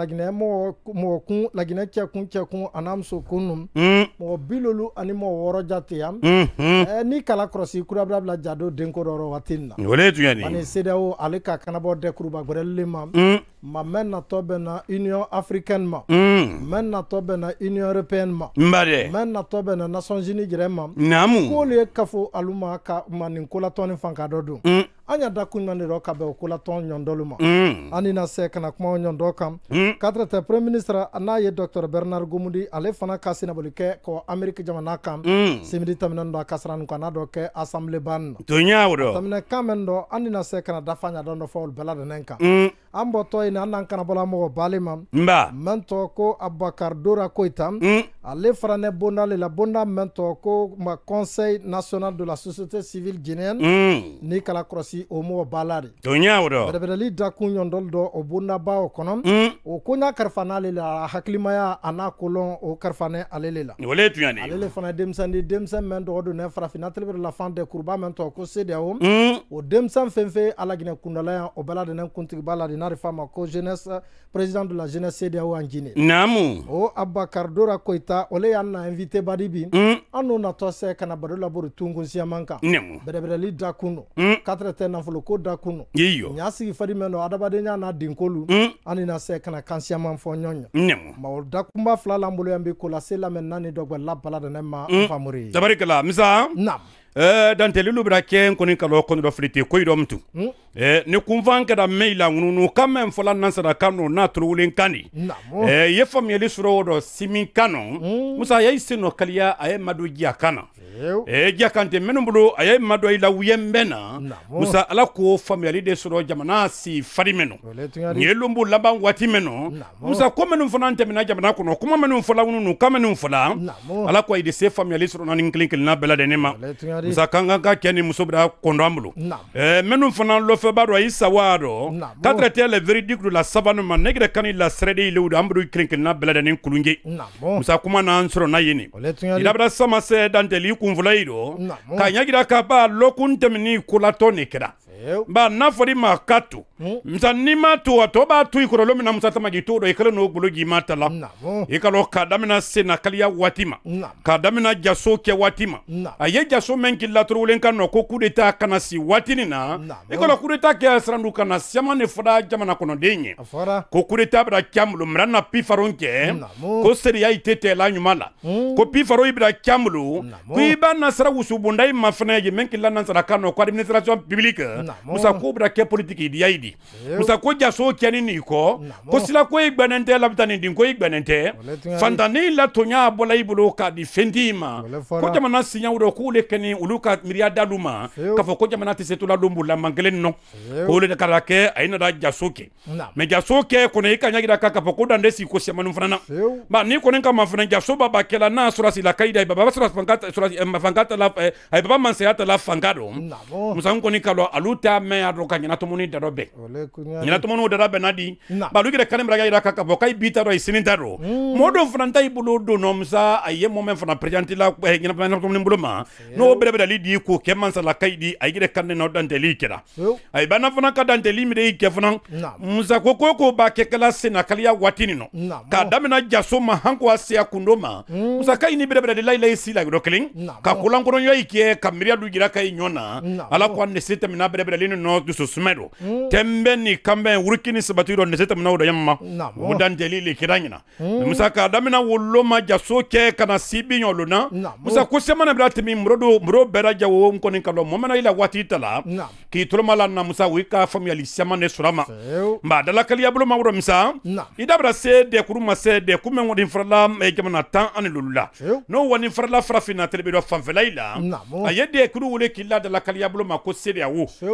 laginɛ mɔgɔ mɔgɔ kun laginɛ cɛkun kun a n'a muso kun nu mɔgɔ mm. bi lolu ani mɔgɔ wɔɔrɔ jate yan mm-hmm. ni kala kɔrɔsi kurabira bila jado denko dɔ rɔ waati nin na o le tun ye nin ani sedaw ale ka kanabɔ dɛ kuruba ma mm. ma natɔ bɛ na union africaine ma mm. mɛ natɔ bɛ na union européenne ma n ba dɛ mɛ natɔ bɛ na nations unies yɛrɛ ma naamu k'olu ye kafo alu ma ka ma nin kolatɔ ni fanga dɔ don an y'a da kun ɲuman de dɔ ka bɛn o ko la tɔn ɲɔndɔlu ma an na se kana kuma o ɲɔndɔ kan kadre tɛ premier ministre n'a ye docteur bernard gomudi ale fana ka senaboli kɛ kɔ ameriki jamana kan simidi tɛmɛnɛn dɔ a ko kan n'a dɔ kɛ assemblé ban na tɛmɛnɛ kan mɛn dɔ an ni na se kana dafa ɲa dɔn dɔ fɔ olu bɛɛ kan an bɔtɔ ye nin an n'an kanabɔla mɔgɔ ma nba mɛn tɔ ko abubakar dora koyita mm. ale fara ne bonda le la bonda mɛn tɔ ko ma conseil national de la société civile guinéenne mm. ni kala kɔrɔsi o mɔgɔ baala de to ɲa o dɔ bɛrɛbɛrɛli da ɲɔndɔli dɔ o bondaba o kɔnɔ mm. o ko ɲa karifa n'ale la a hakilimaya a n'a kolɔn o karifa ne ale le la o le tun ale le fana denmisɛn de denmisɛn mɛn dɔgɔ don ne farafina telebere la fan dɛ kuruba mɛn ko sedeyao o denmisɛn fɛn fɛn alaginɛ kundala yan o bɛɛ la de ne kuntigiba la de n'arrive pas ko jeunesse président de la jeunesse CDAO en Guinée. Namu. O Abakar Dora Koita ole y'an na invité badibi bi. Mm. An n'o natɔ sɛ kana bado laburu tungun siyaman kan. Namu. Bɛrɛbɛrɛli da kun do. Mm. Katere tɛ nafolo ko da kun do. Yeyo. sigi fadi mɛn dɔ adamadenya n'a dinkolu Mm. An na sɛ kana kan siyaman fo ɲɔgɔn ye. Namu. Ma o dakunba fila l'an bolo yan bi ko lase lamɛn naani dɔ gbɛ la bala de ne ma. Mm. Famori. Tabarikala Misa. Namu. Eh, lulu bena ken koni kalo kono do filiti koy dom tu mm. eh, ni kunfan keda mei la ŋununu kan men fola nansara kano na turuwulen kani eh, ye famiyali suro do simi kano mm. musa yai sino kaliya ay madu mado kana eh, jiya kante menu bulu ay madu ila i bena musa ala ko famiyali de suro jamana si fari menu ye lombu laban wati menu musa ko menu fana tɛmɛna jamana kɔnɔ kuma menu fola ŋununu kan menu fola ala ko ayi de se famiyali suro nani kelen kelenna bɛɛ la de ne musa kan ka cɛɛ ni muso bɛda kɔndɔ an bolo eh, minnu fana lɔfɛba dɔ i sawa dɔ katrɛtɛ la veridiku do la sabanu ma negɛrɛ kani lasɛrɛde ilew do an bolo kerenkelenna bɛlɛdɛni kulunje musa kuma n'an sɔrɔ na yeni idabira sama sɛ dantɛli kunfɔla yi dɔ k'a ɲagira ka ba lɔkun tɛmɛni kolatɔ ne kɛra Hmm? ba n'a fɔr'i ma ka to musa n'i ma to a tɔ b'a to i kɔrɔ lomina musa sama k'i to n'o golo k'i ma ta la i ka lɔ k'a damina sennakaliya waati jaso kɛ watima aye jaso min la latorowolen ka no ko coup kana si watini na ikalo ka lɔ coup d'état kɛ sirandu kana siyaman ne fɔra jamana kɔnɔden ye ko coup d'état bɛna kɛ an bolo mira na pifaron kɛ ko seereya i la hmm. ko pifaro i bɛna kuiba an bolo ko i b'a nasara wusubonda i ma fɛnɛ la nansara kano kwa administration publique musako bira kɛ politiki diya yi di musako jaso kɛni nin kɔ kosila ko i gbɛnɛn tɛ labita nindi din ko i gbɛnɛn tɛ fantani latonya bɔla i bolo k'a di fɛnti i ma ko jamana siɲaw dɔ k'olu kɛni olu ka miiriya dalu ma k'a la lumbu la mangele kelen kule k'olu de kana kɛ a ye nana jaso kɛ mɛ jaso kaka po kuda ndesi ɲagira siya k'a fɔ ba ni kɔni kama fana jasoba ba kela n'a surasi la kaida da baba sɔrɔ fanga ta la a eh, baba la fanga don musa kɔni ka alu t'a mɛn a dɔn ka ɲɛnatomuni dadɔ bɛn ɲɛnatomuni dadɔ bɛnna di balu yɛrɛ kani bara yira ka ka bɔ k'a bi ta dɔ i sini ta dɔ mɔɔ mm. don fana ta i bolo don nɔmisa a ye mɔmɛn fana perezanti la ɲɛnatomuni bolo ma n'o bɛrɛbɛrɛli di k'o kɛ mansala kayi di a yɛrɛ kani nɔ dantɛli kɛra a bana fana ka dantɛli minɛ i kɛ fana musa ko ko ko b'a kɛkɛla sennakaliya waati nin nɔ k'a damina jaso ma hanko a seya kundo ma musa mm. kayi ni bɛrɛbɛrɛli layilayi si la yɔrɔ kelen ka kolankɔrɔɲɔ i kɛ ka miiriya du jira ka ɲɔ na ala ko a ne se tɛmɛna bɛrɛbɛrɛ biralini no dusus medo tembe ni kambe wurkini sabatiro ne seta munawda yamma mudan dalili kiranyina musa ka damina wollo ma jaso ke kana sibi nyoluna musa kusema na birati mi mrodo mro bera jawo nkoni kalo momana ila wati tala ki tromala na musa wika famiyali sema ne surama mba dalakali yabulo mawro misa idabra se de kuruma se de kumen wodin frala e jamana tan ani lulula no wani frala farafina telebido do fanfela ila ayede kuru wole killa dalakali yabulo ma ko sedia wo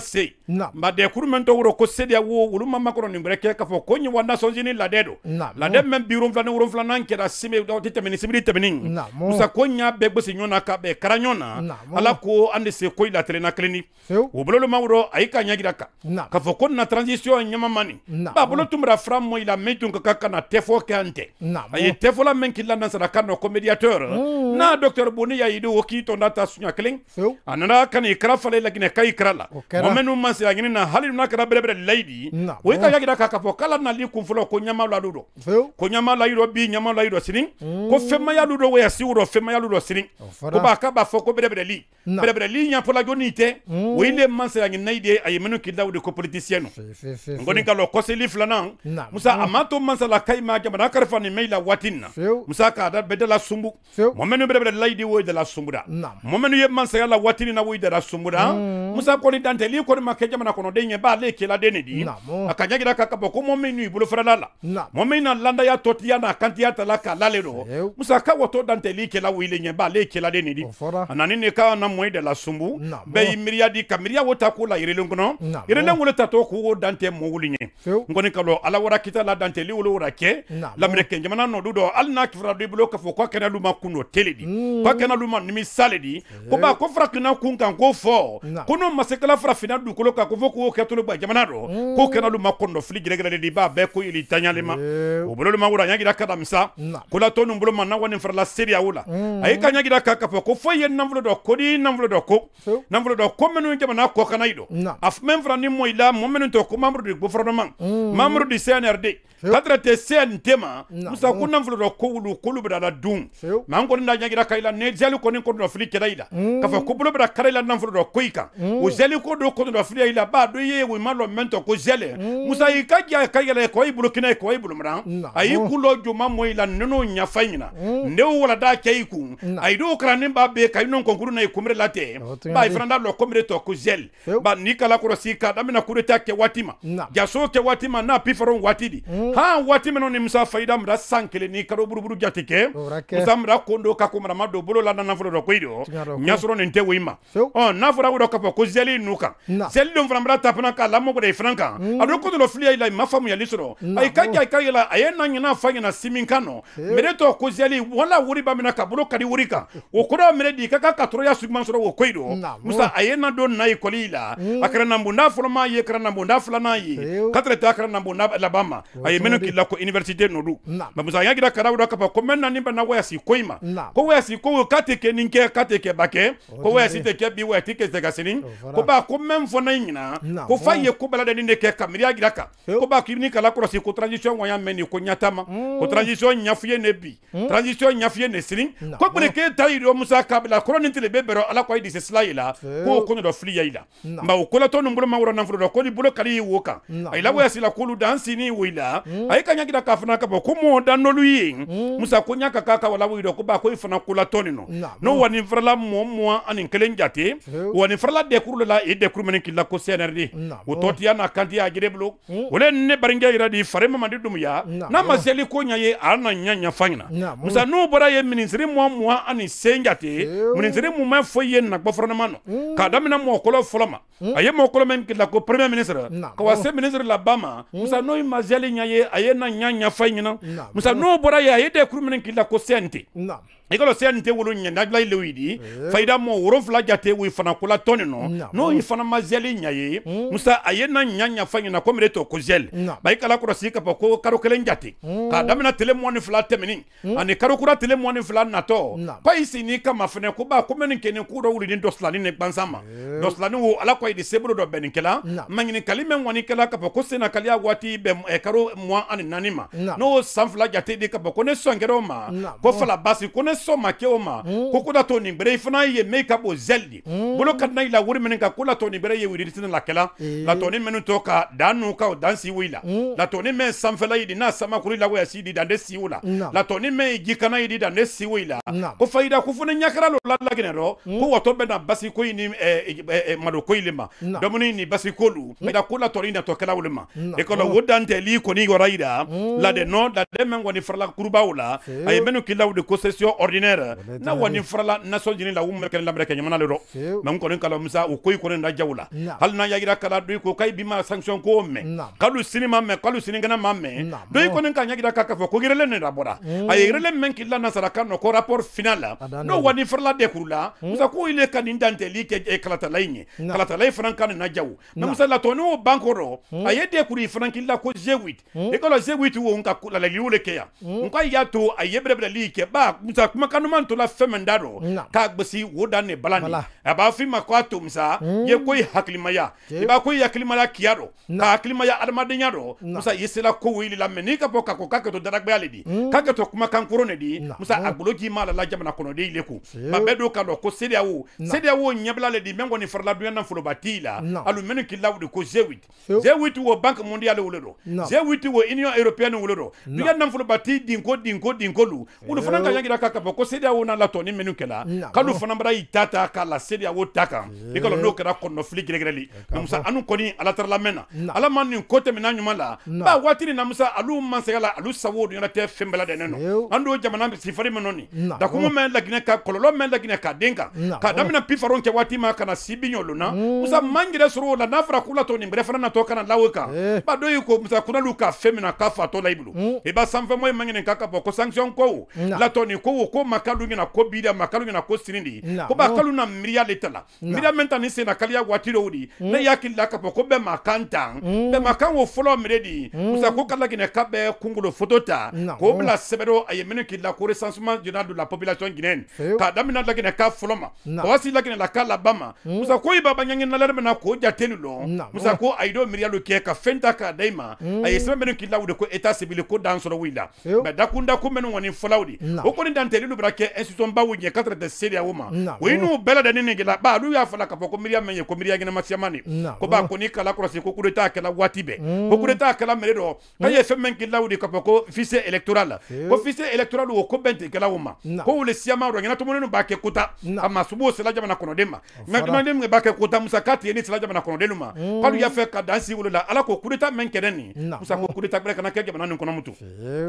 ka se madɛkuru min tɔgɔ rɔ ko sedia wo olu ma makɔrɔ nin wɛrɛ kɛ k'a fɔ ko jini la dedo la dem men biro bi ne ni wolonfila n'an ke kɛra simi tɛ tɛmɛ ni sibiri tɛmɛni musa ko ɲa bɛɛ gosi ɲɔgɔn na ka be kara ɲɔgɔn ala ko ande se ko ila trena na wo o ma mawurɔ a ka nya gida k'a ka fo ko na transisiɔn ɲamama ni b'a bolo tumra fram mo ila metu ka ka na tefo kɛ ante ay tefo la men k'i la nan sa ka no ko mm. n'a docteur boni y'a ido o k'i tɔnda ta sunya kelen anana nana ka n'i kara fale laginɛ ka i la omenu masi ma sira na hali n'a kɛra bɛrɛbɛrɛ layidu ye o ye ka yira k'a fɔ k'ala nali kun fɔlɔ ko nyama lalu dudo ko nyama layi dɔ bi nyama layi dɔ sirin mm. ko fɛnmayalu dɔ waya siwu dɔ fɛnmayalu dɔ sini oh, ko b'a k'a b'a fɔ ko bɛrɛbɛrɛli li ɲɛfɔla jɔnni tɛ o ye le ma sira ɲininayi de na mm. a ye menu kiridaw de ko politisiyɛn nu nkɔni ka lɔ li flana musa amato masi la kai ma jama na nin ni meila la musa k'a da bɛɛ dala sunbu mɔmɛnu bɛrɛbɛrɛ layidu o la sumbu da mɔmɛnu ye masaya la waati in na o ye dala sunbuda mm. musa dante li yuko n'i makeja mana kono denye ba ye b'ale kɛla di akanyagi ka ɲa yira ka ka bɔ ko mɔ min n'u i bolofarala la mɔ min na landaya ya n'a kantiya tala k'a lale do musa ka dante dantɛli kɛla wile nye ba kɛla den ne di a ne ka na mɔyi da la sumbu be y'i miiriya di ka miiriya wo ta k'o la yirelen ngono yirelen wolo tato k'o dantɛ mɔ wuli nye ngoni kɔni kalo ala wara kita la dante li wora kɛ laminɛkɛ jamana nɔdu dɔ hali n'a kifara do i bolo k'a fɔ k'a kɛnɛ lu ma kun tele di k'a mm. kena luma ma nimisa di ko ba ko fra kina kan ko fɔ ko n'o ma se kena dugukolo kan ko fo k'o kɛ tolo jamana dɔ mm. k'o kena olu ma fili gɛrɛgɛrɛ de i b'a bɛɛ ko ili tanyale ma o bolo ma wura ɲagira ka damisa ko la to nin bolo ma nawa nin farala seereya o la a y'i ka ɲagira ka k'a fɔ ko foyi ye nafolo dɔ ko n'i nafolo dɔ ko nafolo dɔ ko minnu jamana kɔ kana i dɔn a min fara ni mɔ i la mɔ minnu tɔ ko mamuru de gouvernement mamuru de CNRD kadra tɛ CNT ma musa ko nafolo dɔ ko wulu k'olu bɛ la dun mɛ an kɔni da ɲagira ka i la ni zɛli kɔni fili kɛra i la k'a fɔ ko bolo bɛ kari i la nafolo dɔ ko i kan o zɛli ko do koto ndo afili ila ba do ye we malo mento ko zele mm. musa yi ka ja ka yele ko ibulu kine ko ibulu mran ayi kulo juma mo ila nono nya fanyina mm. ne wo la da ke iku ayi do kra ne ba be ka non konkuru na ikumre te ba ifranda lo komre to ko zel ba ni kala ko si ka da mina ta ke watima ja so ke watima na pifaron watidi mm. ha watima no ni musa faida mra sankele ni karo buruburu jatike musa mra kondo ka ko mra ma do bolo la na na fro do ko ido nya soro ne te we ima on na fro ko ko zeli nuka seli don fana bɛra ta fana k'a lamago da i fana kan a don ko filiya i la i ma faamuyali sɔrɔ a i ka jɛ i ka yɛlɛ a ye na ɲin'a fa ɲɛna simin kan nɔ mere tɔ ko wala wuri ba mina ka bolo ka wuri kan o kodɔ mere di i ka kan ka tɔrɔya suguman sɔrɔ o koyi dɔ musa a ye na don na ikɔli la a kɛra nabonda fɔlɔma ye kɛra nabonda filanan ye katre ta kɛra nabonda laban ma a ye minnu k'i la ko université nolu ma musa y'a jira karaw dɔ ka fɔ ko mɛ na ni bana wayasi koyi ma ko wayasi ko k'a tɛ kɛ nin kɛ k'a tɛ kɛ ba kɛ ko wayasi tɛ kɛ bi wayasi tɛ kɛ ka ko ba ko mɛ fona fɔ na ɲina ko fa ye ko bɛladɛnin de kɛ kabiri y'a jira kan ko b'a k'i ni kala kɔlɔsi ko transition ŋɔɲa mɛn nin ko ɲata ma ko transition ɲafiye ne bi transition ɲafiye ne sini ko gbere k'e ta yiri musa kabila kɔrɔ ni tile bɛ bɛrɛ ala ko a ye dise sila yi la k'o ko dɔ fili ya yi la nka o kolatɔ ninnu bolo mankɔrɔ nafolo dɔ ko ni bolo kali y'i wo kan a y'i labɔ yasi k'olu da an sini wo i la mm. a ye ka ɲɛ jira k'a fana ka bɔ ko mɔɔ da n'olu ye mm. musa ko ɲa ka k'a ka wala wo yi ko ba ko i fana kolatɔ nin nɔ n'o wa nin farala mɔɔ mɔɔ ani kelen jate wa nin farala dɛkuru de la e dɛkuru dumuni kila la ko cnrd o tɔtiya n'a kantiya a jire bolo o mm. le ne barinkɛ yira di fare ma mandi dumuya n'a ma seli ko ɲa ye nyanya na ɲa musa n'o bɔra ye minisiri mɔ mugan ani sen jate minisiri mun ma foyi ye nakɔ mano nɔ k'a daminɛ mɔgɔkɔlɔ fɔlɔ ma a ye mɔgɔkɔlɔ min k'i ko premier ministre ka wa se ministre laban ma musa n'o ye mazɛli ɲa ye na ɲa ɲafa ɲina musa n'o bɔra ye a ye dɛkuru min k'i la ko cnt i kalo seya nin tɛ wolo ɲɛ nadila le yi di eh. fayida mɔ worofila jate o fana kola tɔni nɔ n'o i fana ma zɛli ɲa ye mm. musa a ye na ɲa ɲafa ɲɛna komi de tɔ ko zɛli ba i kala kɔrɔsi ka fɔ ko karo kelen jate k'a damina tele mɔni fila tɛmɛni mm. ani karo karokura tele mɔni fila natɔ payisi n'i kama fɛnɛ ko ba ko mɛ nin kɛ nin ko dɔ wuli ni dɔsilani ni gwansan ma eh. dɔsilani wo ala ko kɔ yidi sebolo dɔ bɛnnin kɛla maɲininkali mɛn ŋɔni kɛla k'a fɔ ko senakaliya waati bɛ eh, karo mugan ani naani ma n'o san fila jate di k'a fɔ ko ne sɔn kɛra o ma ko fala basi ko ne so make o ma mm. ko kuda to nin bere fana ye me ka bo zeldi mm. bolo ka na ila wuri min ka kula to nin bere ye wuri tin eh. la kala mm. la to nin menu to ka danu ka o dansi wila mm. la to nin men sanfela yidi na sama kuri la waya sidi dande si wula la to nin men ji kana yidi dande si wila ko faida ku funa nyakara lo la la ginero mm. ko wato be na basi ko ni eh, eh, eh, eh mado ko ilima domini ni basi ko lu me mm. da kula to na to kala wulima e ko la wodante li ko ni yoraida la de no la de men woni farla kurbaula ay menu kilaw de concession ordinaire na wani nin farala nasɔn jini la u mɛ la lamɛrɛ kɛ ɲamana ma dɔ kala musa o ko i kɔni da jaw n'a yagira kala do i ko k'a bi sanction ko mɛn kalu sini ma kalu sini kɛnɛ ma mɛn do i kɔni ka ɲagira ka fɔ ko yirelen ne da bɔra mm. a ye yirelen mɛn k'i la nasara ka ko rapport final n'o wani nin farala de kuru la musa mm. ko ile ka nin dantɛli kɛ eh, kalatala in ye kalatala in fana ka na jaw mɛ musa la tonu bankoro dɔ mm. a ye de kuru i k'i la ko zewit i kala zewit wo nka laliliw le kɛ yan nka y'a to a ye bɛrɛbɛrɛli kɛ ba musa kumakan duman tola fɛn min da dɔ k'a gbesi wo da ne bala nin a eh b'a f'i ma hmm. k'a tomisa ye ko i hakilimaya i b'a ko i hakilimaya kiya dɔ ka hakilimaya adamadenya dɔ musa i sela ko wuli la mɛ n'i ka bɔ ka ko k'a kɛ to dadagbaya hmm. hmm. le di k'a kɛ to kumakan koron ne di musa a golo k'i ma la la jamana kɔnɔden le kun ma bɛɛ don ka dɔn ko wo sedeyawo wo ɲɛbila le di mɛ kɔni farala duya nafoloba t'i la alu mɛnu k'i lawuli ko zewit zewit wo banke mondial e wolo dɔ zewit wo union européenne e wolo dɔ duya nafoloba t'i dinko dinko dinkolu olu fana ka yagira k'a ka fɔ ko seereyawo n'a latɔni minnu kɛla kalo fana bara y'i ta ta k'a la seereyawo ta kan i ka lɔn n'o kɛra kɔnɔnɔfili gɛrɛgɛrɛli namusa anu kɔni ala taara lamɛn na ala ma nin ko tɛmɛna ɲuman la ba waati ni namusa alu masɛgɛ la alu sago dun yɛrɛ tɛ fɛn bɛɛ ladɛnnen no an do jamana sifari min nɔ nin dakumu mɛn laginɛ ka kɔlɔlɔ mɛn laginɛ ka den kan k'a daminɛ pifaron kɛ waati ma ka na sibi ɲɔlon na mm. musa man gɛrɛ sɔrɔ o la n'a fɔra k'u latɔ nin bɛrɛ fana natɔ kana lawo kan ee. ba dɔ y'i ko musa kunalu ka fɛn min na k'a fatɔ la i bolo mm. i b'a sanfɛmɔgɔ in man ɲini k'a ka bɔ ko sanction ko latɔ nin ko ko makalu ngina ko bidia makalu ngina ko sini ko bakalu na miria le ta la miiriya min ta nin senna kaliya waati dɔw de hmm. ne y'akili la k'a ko be makanta kan tan bɛɛ ma kan hmm. o fɔlɔ miiri hmm. musa ko ka laginɛ ka bɛ kunkolo foto k'o bla sebero ay a k'i la ko recensement général de la population guinéenne k'a damina daminɛ laginɛ ka folo ma ka wasi laginɛ la ka laban ma musa ko i baba ɲɛŋɛ nalɛri na k'o jate ni lɔn musa ko ay do miria lo kɛ ka fenta k'a daima i ma a ye k'i la wo de ko état civil ko dan sɔrɔ wuli la mɛ dakunda ko minnu woni fɔlaw ko ko kɔni dan jɛnini bara kɛ institution baw ɲɛ ka tɛrɛ tɛ seereya o ma o ye n'u bɛɛ ladani ba n'u y'a fɔla k'a fɔ ko miiriya ko miiriya ɲɛnamasiyama ne ko ba ko n'i kala kɔlɔsi ko coup d'état kɛla waati bɛɛ hmm. ko coup d'état kɛla mairie dɔ k'a hmm. ye fɛn min k'i lawuli k'a fɔ ko fichier électoral la ko fichier électoral o ko bɛn tɛ kɛla o ma ko hmm. wuli siyama dɔ ɲɛnatumuni b'a kɛ kota a masubu sela jamana kɔnɔden ma nka dunaden min b'a kɛ kota musaka tigɛ ni sela jamana kɔnɔden ma k'alu y'a fɛ ka dan si la ala ko coup d'état min kɛra nin musa ko coup d'état wɛrɛ kana kɛ jamana nin kɔnɔ mutu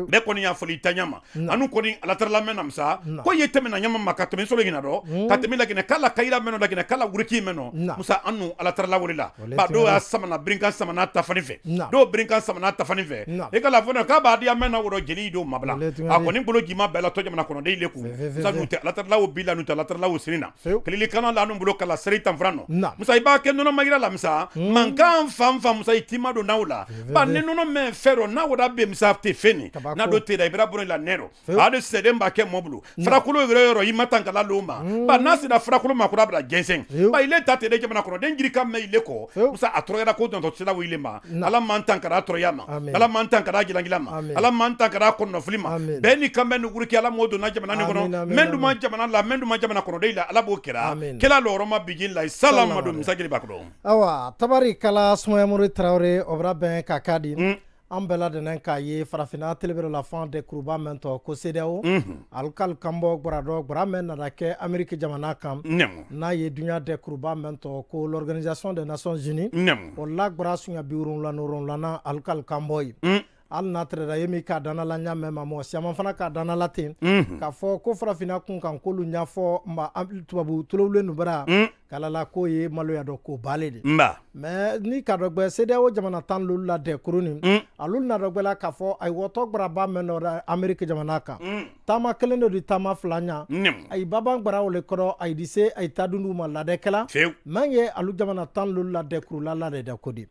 bɛɛ kɔni y'a fɔli i taɲa ma anu ala taara lamɛn na sa ko ye tɛmɛna ɲama ma ka tɛmɛ sobe ɲina dɔ ka tɛmɛ laginɛ kala kayira mɛnɔ laginɛ kala wuriki mɛnɔ musa anu ala tara lawale la ba do y'a samana birinkan samana tafani fɛ do birinkan samana tafani fɛ i ka lafɔ k'a b'a diya mɛnna wɔrɔ jeli do mabila a kɔni bolo jima bɛɛ la tɔ jamana kɔnɔden le kun sa n'u tɛ ala taralaw bi la n'u tɛ ala taralaw sini na kilili kana la anu bolo kala seri tanfara nɔ musa i b'a kɛ nɔnɔ magira la musa mm. mankan fan fan musa i tima don n'aw la ba ni nɔnɔ mɛn fɛn n'a wada be musa tɛ feni n'a do tɛ da i bɛra bɔrɛ la nɛ dɔ de sɛden b'a kɛ mɔ bolo farakolo yɛrɛ yɔrɔ i ma tan kala lo ma mm. ba n'a sera farakolo ma kura bila ba ile ta tɛ dɛ jamana kɔnɔ den jiri ka ile kɔ musa a tɔrɔyara ko dɔntɔ sira wele ma ala man tan kana tɔrɔya ma ala man tan kana jilangila ma ala man tan kana kɔnɔnɔfili ma bɛɛ n'i kan bɛn ni wuriki ala m'o donna jamana nin kɔnɔ mɛn duma jamana la mɛn duma jamana kɔnɔden la ala b'o kɛra kɛla lɔrɔma bijin la salamadu misakiri bakɔrɔ ayiwa tabari kala sumayamuru tarawele o bara bɛn ka ka mm an bɛɛ ladɛnɛ k'a ye farafina telebere la fan de kuruba mɛn tɔ ko sedewo mm -hmm. alikali kanbɔ gwaradɔ gwara mɛn nana kɛ ameriki jamana kan n'a ye duniɲa de kuruba mɛn tɔ ko l'organisation des nations unis o la gwara suɲa bi worowula ni kanbɔ ye mm. hali n'a tɛrɛra ye min k'a danna la n mɛn ma mɔgɔ siyaman fana k'a danna la ten mm -hmm. k'a fɔ ko farafina kun kan k'olu ɲafɔ ma tubabu tolowulen nu bara kalala ko ye maloya dɔ ko baale de. nba. mɛ ni ka dɔ gbɛ cdao jamana tan lolu la dɛkuru nin. Mm. alu na dɔ gbɛ la k'a fɔ ayiwɔtɔ gbaraba mɛ nɔ dɛ ameriki jamana kan. Mm. taama kelen de do taama fila ɲa. nimu. ayi baban gbara o le kɔrɔ ayi di se ayi ta dun ma ladɛkɛla. fewu. mɛ ye alu jamana tan lolu la dɛkuru la ladɛ dɛ ko de.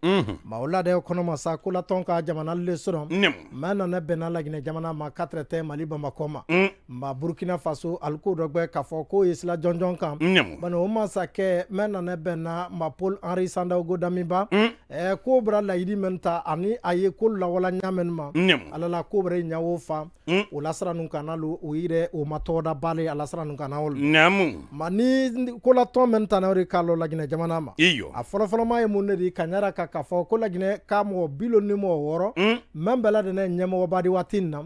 ma o ladɛ kɔnɔma sa ko latɔn ka jamana le sɔrɔ. nimu. mɛ nana bɛnna laginɛ jamana ma katrɛ tɛ mali bamakɔ ma. Mm. burukina faso alu ko dɔ gbɛ k'a fɔ k'o ye sira jɔnjɔn kan. nimu. bana o masakɛ n bɛ nanɛ bɛnna henri paul henri sandaogo damiba mm. eh, ko bara laɲini mɛn ta ani a ye ko lawala ɲa mɛn ma mm. ala la ko bara ɲa o fa o lasira nu kana lo o yɛrɛ o ma tɔgɔda bale a lasira nu kana o lo ma ni kolatɔn mɛn ta nare k'a lɔ laginɛ jamana ma Iyo. a fɔlɔfɔlɔma ye mun ne di ka ka k'a fɔ ko laginɛ k'a mɔgɔ bilo ni mɔgɔ wɔrɔ mɛn mm. bɛɛ ladɛnɛ ɲɛmɔgɔba di watin na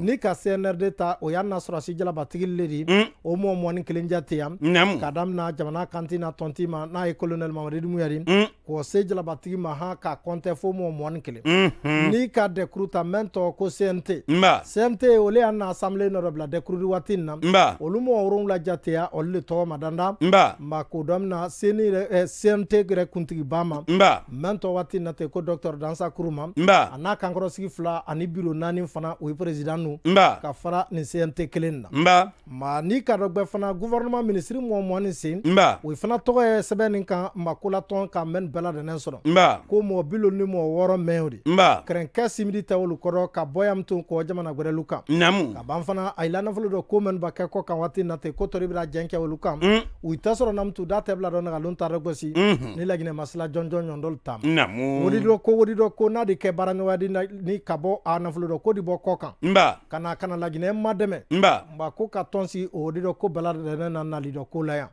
ni ka cnrd ta o y'a nasɔrɔsi jalabatigi le di mm. o mɔɔ mɔni kelen jate yan ka damina jamana kantina k'a tɔnti ma n'a ye kolonɛli mamadi dumu yari mm. k'o se jalabatigi ma han k'a kɔntɛ fo mɔ mɔni kelen n'i ka dɛkuru ta mɛn tɔ ko cnt cnt olu y'an na asamble nɔ dɔ bila dɛkuru di waati nin na olu mɔgɔ wolonwula jateya olu le tɔgɔ ma danda ma ko dɔ mina seni eh, cnt yɛrɛ kuntigiba ma mɛn tɔ waati nin na ten ko dɔktɔr dansa kuru ma a n'a kankɔrɔsigi fila ani biro naani fana o ye perezidan nu ka fara nin cnt kelen na ma n'i ka dɔ gbɛ fana guvɛrɛnɛma minisiri mɔmɔni sen o ye fana tɔgɔ ye sɛbɛn nin kan makola tɔn ka mɛn bɛɛ ladɛnɛ sɔrɔ nba ko mɔɔ bi lon ni mɔɔ wɔɔrɔ mɛn o de nba kɛrɛnkɛ simidi tɛ olu kɔrɔ ka bɔ yam tun kɔ jamana gwɛrɛlu kan namu ka ban fana a ila nafolo dɔ ko mɛn ba kɛ kɔ kan waati natɛ ko tɔri bira jɛn kɛ olu kan mm. u tɛ sɔrɔ namutu da tɛ bila dɔ naga lon tarɛ gosi ni laginɛ masila jɔnjɔn ɲɔn dɔlu tam namu wodi dɔ ko wodi dɔ ko n'a de kɛ baara ni ka a nafolo dɔ ko di bɔ kɔ kana laginɛ ma dɛmɛ nba nba ko ka tɔn si na nali dɔ ko la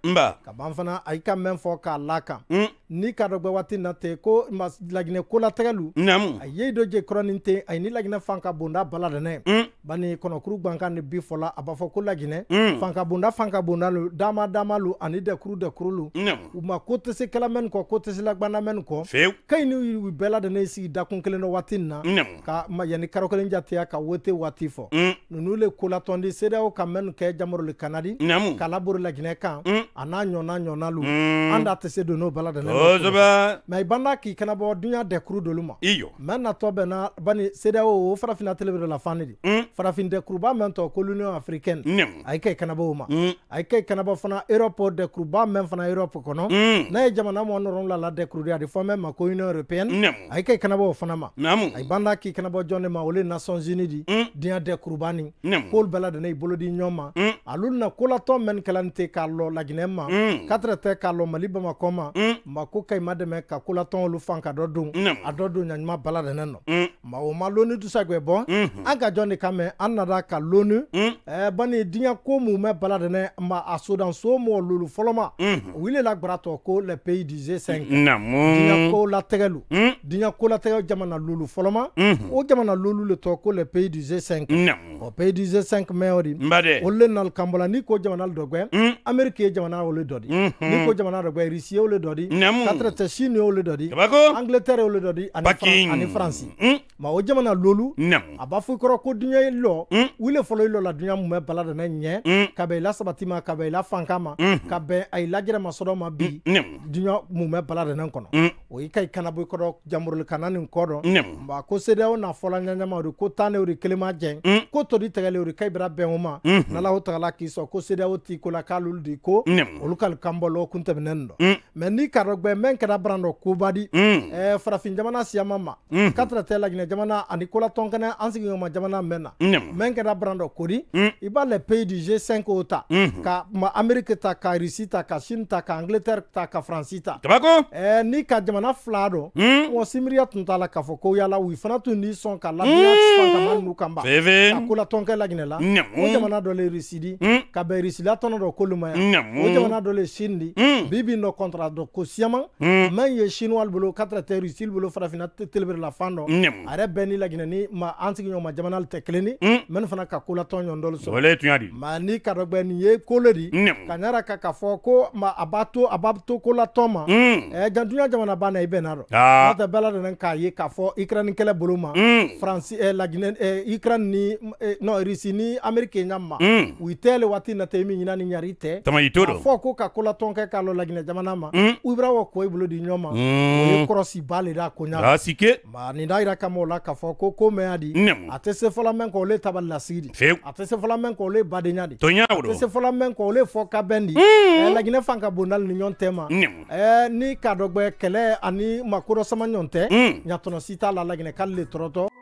Aí y'i ka mɛn fɔ k'a la kan ni k'a dɔ gwɛ waati na tɛ ko mas laginɛ kolatɛgɛlu namu a ye do je kɔrɔnin ten a ni laginɛ fan ka bonda bala dɛnɛ mm. bani kɔnɔkuru gwankan ni bi fɔla a b'a ko laginɛ mm. fan ka bonda fan lu dama dama lu ani dɛkuru dɛkuru lu u ma ko tɛ se kɛlamɛni kɔ ko tɛ se lagbanamɛni kɔ fewu kaɲi ni u bɛɛ ladɛnɛ i sigi dakun kelen dɔ na namu ka ma yanni karo kelen ka wote waati fɔ mm. nunu le kolatɔndi seereyaw ka mɛnu kɛ jamaro le kanadi namu k'a labori laginɛ kan mm. a n'a ɲɔna ɲɔna lu mm. an da tɛ se don n'o bala dɛnɛ kosɛbɛ mɛ i banna k'i kanabɔ duɲa dɛkuru dolu ma iyo mɛ natɔ bɛnna bani sedeo o farafina tele bɛ la fani di mm. farafin dɛkuruba mɛn tɔ ko l'union africaine mm. a yi kɛ i kanabɔ o ma a yi kɛ i kanabɔ fana europe dɛkuruba mɛn fana europe kɔnɔ mm. n'a ye jamana mɔ nɔrɔ la la dɛkurude a di fɔ mɛn ma ko union européenne mm. a yi kɛ i kanabɔ o fana ma mm. a yi banna k'i kanabɔ jɔn de ma o le nations unis di duɲa dɛkuruba ni mm. k'olu bɛɛ ladɛnɛ i bolo di ɲɔgɔn ma alu na kolatɔ mɛn kɛla ni k'a lɔ laginɛ ma mm. k'a lɔ mali bamakɔ ma mm ko kaɲi ma dɛmɛ ka kolatɔn olu fan ka dɔ don a dɔ don ɲaɲuman bala dɛnɛ nɔ ma o ma loni dusagwe bɔ mhm. an ka jɔn de kamɛ an nada ka loni mhm. bani diɲɛ ko mu mɛ bala dɛnɛ ma a sodanso mɔ lolu fɔlɔma mhm. wuli la gbaratɔ ko le pays du G5 diɲɛ ko latɛgɛlu diɲɛ ko latɛgɛ jamana lolu fɔlɔma o jamana lolu le tɔ ko le pays du G5 ɔ pays du G5 mɛ o le nali kan n'i ko jamana dɔ gwɛ Amérique ye jamana olu dɔ di n'i ko jamana dɔ gwɛ Russie ye olu dɔ di Chine ye olu dɔ di Angleterre ye olu dɔ di ani Faransi ma o jamana lolu nam a b'a fɔ i kɔrɔ ko duɲa ye lɔ mm. wile fɔlɔ i lɔ la duɲa mun bɛ bala dana ɲɛ mm. ka bɛn i la sabati ma ka bɛn i la fanka ma mm. ka bɛn a i lajɛrɛ masɔrɔ ma bi mm. duɲa mun bɛ bala dana kɔnɔ mm o y'i ka i i kɔrɔ jamuruli kana nin kɔ dɔn wa ko seereyaw n'a fɔla ɲaɲama o ko tan ne o jɛn ko todi tɛgɛle o de bira bɛn o ma mm. mm-hmm. n'ala o tagala k'i sɔn ko seereyaw t'i ko k'alolu de ko olu k'ali kan bɔ lɔgɔkun tɛmɛnen dɔ mɛ mm. n'i ka dɔ mɛn kɛra baran dɔ kobadi mm. eh, farafin jamana siyama mm-hmm. ma katara tɛ jamana ani kolatɔn kɛnɛ an sigiɲɔgɔn jamana mɛn na mɛn kɛra baran dɔ kodi i b'a lɛ pays du G5 o ta ka ma Amérique ta ka Russie ta ka Chine ta ka Angleterre ta ka France ta eh, n'i ka jamana jamana fila dɔ mɔgɔ sinbiriya tun t'a la k'a fɔ ko yala u fana tun ni sɔn ka labiya fankama nu kanba ka kolatɔnkɛ laginɛla o jamana dɔ le risidi hmm? ka bɛn irisila tɔnɔ dɔ k'olu ma yan o jamana dɔ le sini di hmm. bi bi nɔ kɔntara dɔ ko siyaman hmm. min ye sinuwa bolo katara tɛ irisi bolo farafinna telebere la fan dɔ a yɛrɛ bɛɛ ni laginɛ ni ma an sigiɲɔgɔn ma jamana tɛ kelen di min hmm. fana ka ko latɔn ɲɔn dɔ sɔrɔ o le tun y'a di ma ni kadɔgbɛ nin ye ko le di ka ɲara ka k'a fɔ ko ma a b'a to a b'a to ko latɔn ma ɛɛ eh, jantunya jamana b'a na i bɛ na ah. n'o tɛ bɛɛ ladonna k'a ye k'a fɔ ikirani kɛlɛ bolo ma faransi ɛɛ eh, laginɛ ɛɛ eh, ikirani ni non irisi ni ameriki ɲa ma u tɛ le wa wagati nate i min ni ɲari tɛ tamayitoro fɔ ko ka kolatɔn kɛ k'a lɔ laginɛ jamana ma u bira wa ko i bolo di ɲɔ ma o ye kɔrɔsi bale le da koɲa asike ma ni da yira kama la k'a fɔ ko ko mɛn ya di a tɛ se fɔla mɛn kɔ ole taba lasigi di fewu a tɛ se fɔla mɛn kɔ ole badenya di toɲa o do se fɔla mɛn kɔ ole fɔ ka bɛn di mm. eh, laginɛ fan ka bondali ni ɲɔn tɛ ma ni k'a dɔgbɛ kɛlɛ ani makodɔ sama ɲɔn tɛ ɲatɔnɔ mm. si t'a la laginɛ k'ale le tɔrɔtɔ